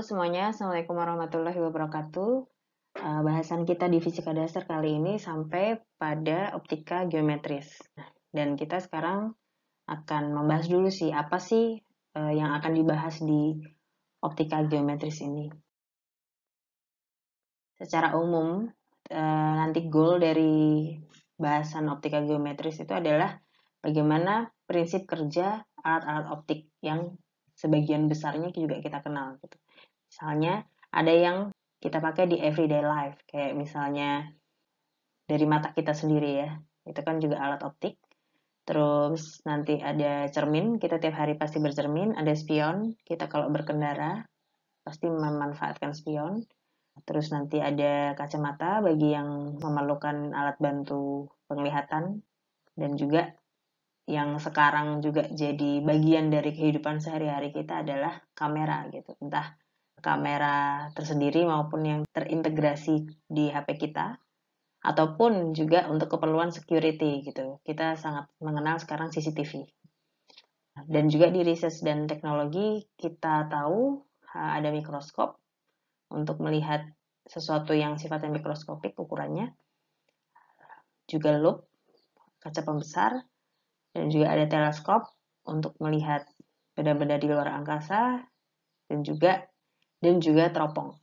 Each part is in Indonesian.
semuanya, Assalamualaikum warahmatullahi wabarakatuh. Eh, bahasan kita di fisika dasar kali ini sampai pada optika geometris. Dan kita sekarang akan membahas dulu sih, apa sih eh, yang akan dibahas di optika geometris ini. Secara umum, eh, nanti goal dari bahasan optika geometris itu adalah bagaimana prinsip kerja alat-alat optik yang sebagian besarnya juga kita kenal gitu. Misalnya ada yang kita pakai di everyday life, kayak misalnya dari mata kita sendiri ya. Itu kan juga alat optik. Terus nanti ada cermin, kita tiap hari pasti bercermin, ada spion, kita kalau berkendara pasti memanfaatkan spion. Terus nanti ada kacamata bagi yang memerlukan alat bantu penglihatan dan juga yang sekarang juga jadi bagian dari kehidupan sehari-hari kita adalah kamera gitu. Entah kamera tersendiri maupun yang terintegrasi di HP kita ataupun juga untuk keperluan security gitu. Kita sangat mengenal sekarang CCTV. Dan juga di riset dan teknologi kita tahu ada mikroskop untuk melihat sesuatu yang sifatnya mikroskopik ukurannya. Juga loop, kaca pembesar, dan juga ada teleskop untuk melihat benda-benda di luar angkasa dan juga dan juga teropong.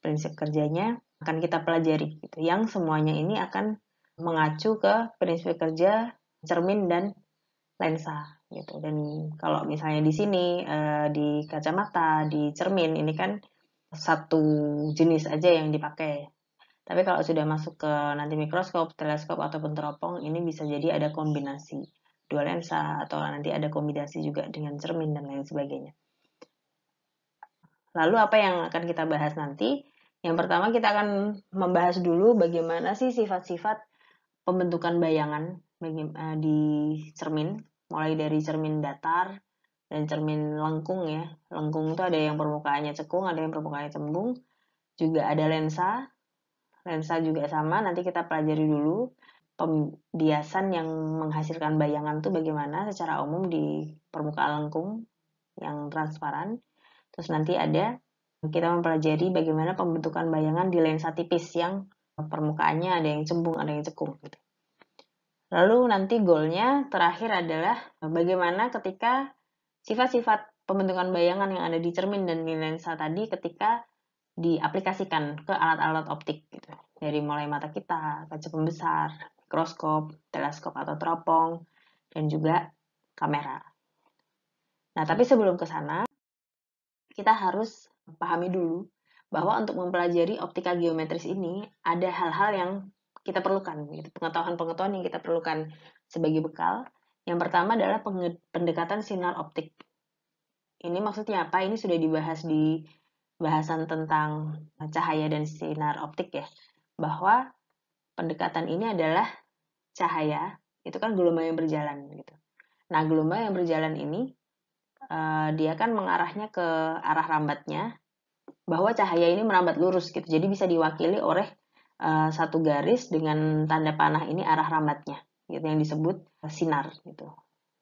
Prinsip kerjanya akan kita pelajari, gitu. yang semuanya ini akan mengacu ke prinsip kerja cermin dan lensa gitu dan kalau misalnya di sini eh, di kacamata di cermin ini kan satu jenis aja yang dipakai tapi kalau sudah masuk ke nanti mikroskop teleskop ataupun teropong ini bisa jadi ada kombinasi dua lensa atau nanti ada kombinasi juga dengan cermin dan lain sebagainya Lalu apa yang akan kita bahas nanti? Yang pertama kita akan membahas dulu bagaimana sih sifat-sifat pembentukan bayangan eh, di cermin, mulai dari cermin datar dan cermin lengkung ya. Lengkung itu ada yang permukaannya cekung, ada yang permukaannya cembung, juga ada lensa. Lensa juga sama, nanti kita pelajari dulu pembiasan yang menghasilkan bayangan itu bagaimana secara umum di permukaan lengkung yang transparan. Terus nanti ada kita mempelajari bagaimana pembentukan bayangan di lensa tipis yang permukaannya ada yang cembung, ada yang cekung gitu. Lalu nanti goalnya terakhir adalah bagaimana ketika sifat-sifat pembentukan bayangan yang ada di cermin dan di lensa tadi ketika diaplikasikan ke alat-alat optik gitu. Dari mulai mata kita, kaca pembesar, mikroskop, teleskop atau teropong, dan juga kamera. Nah, tapi sebelum ke sana, kita harus pahami dulu bahwa hmm. untuk mempelajari optika geometris ini ada hal-hal yang kita perlukan, gitu. pengetahuan-pengetahuan yang kita perlukan sebagai bekal. Yang pertama adalah pendekatan sinar optik. Ini maksudnya apa? Ini sudah dibahas di bahasan tentang cahaya dan sinar optik ya, bahwa pendekatan ini adalah cahaya, itu kan gelombang yang berjalan gitu. Nah, gelombang yang berjalan ini Eh, dia kan mengarahnya ke arah rambatnya bahwa cahaya ini merambat lurus gitu. Jadi bisa diwakili oleh uh, satu garis dengan tanda panah ini arah rambatnya gitu yang disebut sinar gitu.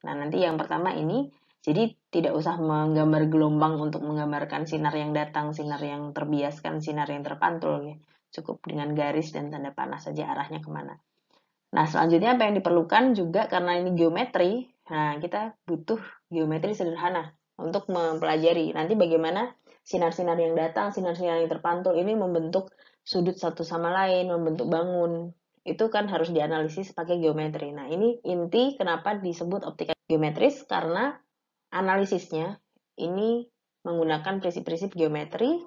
Nah, nanti yang pertama ini jadi tidak usah menggambar gelombang untuk menggambarkan sinar yang datang, sinar yang terbiaskan, sinar yang terpantul. Ya. Cukup dengan garis dan tanda panah saja arahnya kemana. Nah, selanjutnya apa yang diperlukan juga karena ini geometri, Nah, kita butuh geometri sederhana untuk mempelajari nanti bagaimana sinar-sinar yang datang, sinar-sinar yang terpantul ini membentuk sudut satu sama lain, membentuk bangun. Itu kan harus dianalisis pakai geometri. Nah, ini inti kenapa disebut optika geometris karena analisisnya ini menggunakan prinsip-prinsip geometri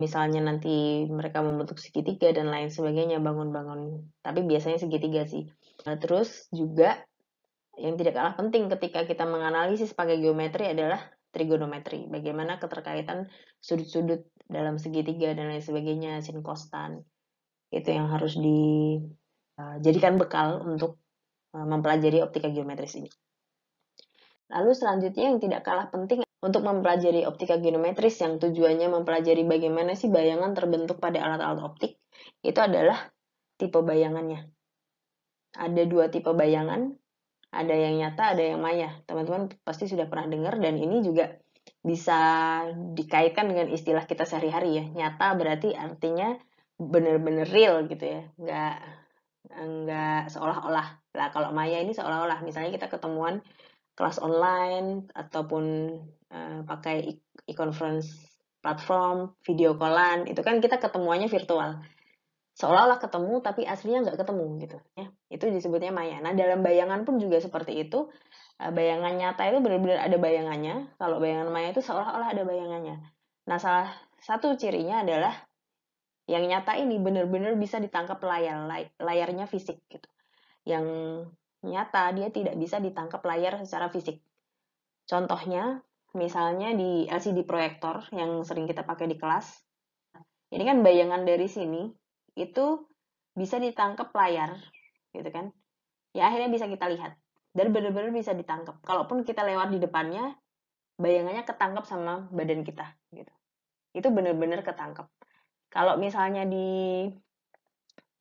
misalnya nanti mereka membentuk segitiga dan lain sebagainya bangun-bangun tapi biasanya segitiga sih nah, terus juga yang tidak kalah penting ketika kita menganalisis pakai geometri adalah trigonometri. Bagaimana keterkaitan sudut-sudut dalam segitiga dan lain sebagainya, sin kostan. Itu yang harus dijadikan eh, bekal untuk eh, mempelajari optika geometris ini. Lalu selanjutnya yang tidak kalah penting untuk mempelajari optika geometris yang tujuannya mempelajari bagaimana sih bayangan terbentuk pada alat-alat optik, itu adalah tipe bayangannya. Ada dua tipe bayangan, ada yang nyata, ada yang maya. Teman-teman pasti sudah pernah dengar dan ini juga bisa dikaitkan dengan istilah kita sehari-hari ya. Nyata berarti artinya bener-bener real gitu ya, Enggak enggak seolah-olah. Lah kalau maya ini seolah-olah, misalnya kita ketemuan kelas online ataupun uh, pakai e-conference platform, video callan, itu kan kita ketemuannya virtual. Seolah-olah ketemu tapi aslinya nggak ketemu gitu ya itu disebutnya maya. Nah, dalam bayangan pun juga seperti itu. Eh, bayangan nyata itu benar-benar ada bayangannya. Kalau bayangan maya itu seolah-olah ada bayangannya. Nah, salah satu cirinya adalah yang nyata ini benar-benar bisa ditangkap layar, layarnya fisik gitu. Yang nyata dia tidak bisa ditangkap layar secara fisik. Contohnya, misalnya di LCD proyektor yang sering kita pakai di kelas. Ini kan bayangan dari sini itu bisa ditangkap layar gitu kan ya akhirnya bisa kita lihat dan benar-benar bisa ditangkap kalaupun kita lewat di depannya bayangannya ketangkap sama badan kita gitu itu benar-benar ketangkap kalau misalnya di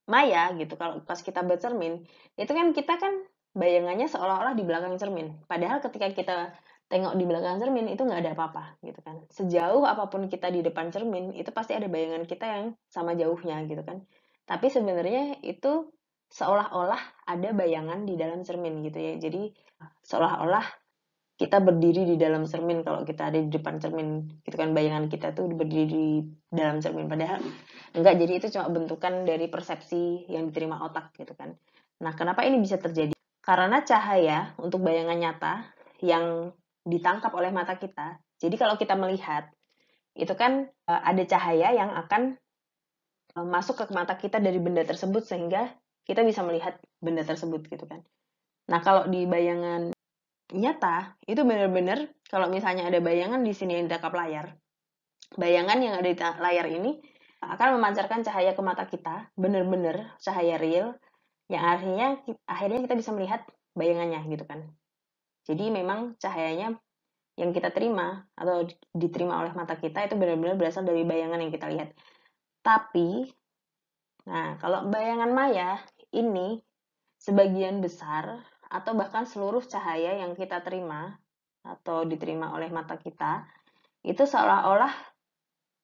maya gitu kalau pas kita bercermin itu kan kita kan bayangannya seolah-olah di belakang cermin padahal ketika kita tengok di belakang cermin itu nggak ada apa-apa gitu kan sejauh apapun kita di depan cermin itu pasti ada bayangan kita yang sama jauhnya gitu kan tapi sebenarnya itu seolah-olah ada bayangan di dalam cermin gitu ya. Jadi ah. seolah-olah kita berdiri di dalam cermin kalau kita ada di depan cermin gitu kan bayangan kita tuh berdiri di dalam cermin padahal enggak jadi itu cuma bentukan dari persepsi yang diterima otak gitu kan. Nah, kenapa ini bisa terjadi? Karena cahaya untuk bayangan nyata yang ditangkap oleh mata kita. Jadi kalau kita melihat itu kan eh, ada cahaya yang akan eh, masuk ke mata kita dari benda tersebut sehingga kita bisa melihat benda tersebut gitu kan. Nah, kalau di bayangan nyata, itu benar-benar kalau misalnya ada bayangan di sini yang ditangkap layar, bayangan yang ada di layar ini akan memancarkan cahaya ke mata kita, benar-benar cahaya real, yang akhirnya akhirnya kita bisa melihat bayangannya gitu kan. Jadi memang cahayanya yang kita terima atau diterima oleh mata kita itu benar-benar berasal dari bayangan yang kita lihat. Tapi, nah kalau bayangan maya ini sebagian besar atau bahkan seluruh cahaya yang kita terima atau diterima oleh mata kita itu seolah-olah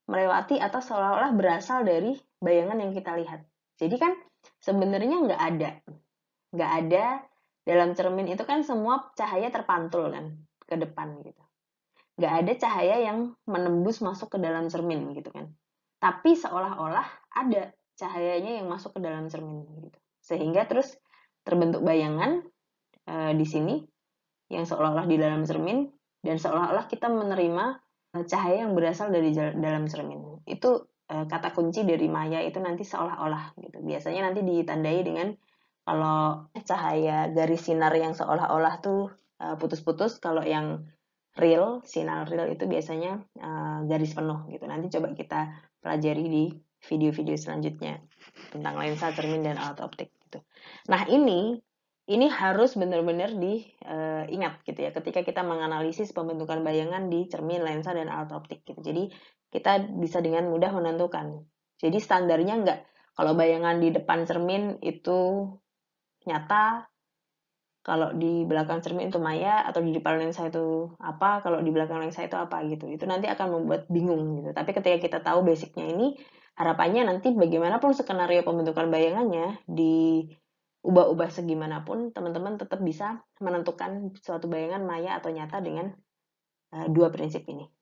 melewati atau seolah-olah berasal dari bayangan yang kita lihat. Jadi kan sebenarnya nggak ada, nggak ada dalam cermin itu kan semua cahaya terpantul kan ke depan gitu. Nggak ada cahaya yang menembus masuk ke dalam cermin gitu kan. Tapi seolah-olah ada cahayanya yang masuk ke dalam cermin gitu sehingga terus terbentuk bayangan e, di sini yang seolah-olah di dalam cermin dan seolah-olah kita menerima eh, cahaya yang berasal dari dalam cermin. Itu e, kata kunci dari maya itu nanti seolah-olah gitu. Biasanya nanti ditandai dengan kalau cahaya garis sinar yang seolah-olah tuh putus-putus, kalau yang real, sinar real itu biasanya garis penuh gitu. Nanti coba kita pelajari di video-video selanjutnya tentang lensa, cermin, dan alat optik. Nah, ini ini harus benar-benar diingat eh, gitu ya ketika kita menganalisis pembentukan bayangan di cermin lensa dan alat optik gitu. Jadi kita bisa dengan mudah menentukan. Jadi standarnya enggak kalau bayangan di depan cermin itu nyata, kalau di belakang cermin itu maya atau di depan lensa itu apa, kalau di belakang lensa itu apa gitu. Itu nanti akan membuat bingung gitu. Tapi ketika kita tahu basicnya ini, harapannya nanti bagaimanapun skenario pembentukan bayangannya di ubah-ubah segimanapun teman-teman tetap bisa menentukan suatu bayangan maya atau nyata dengan uh, dua prinsip ini.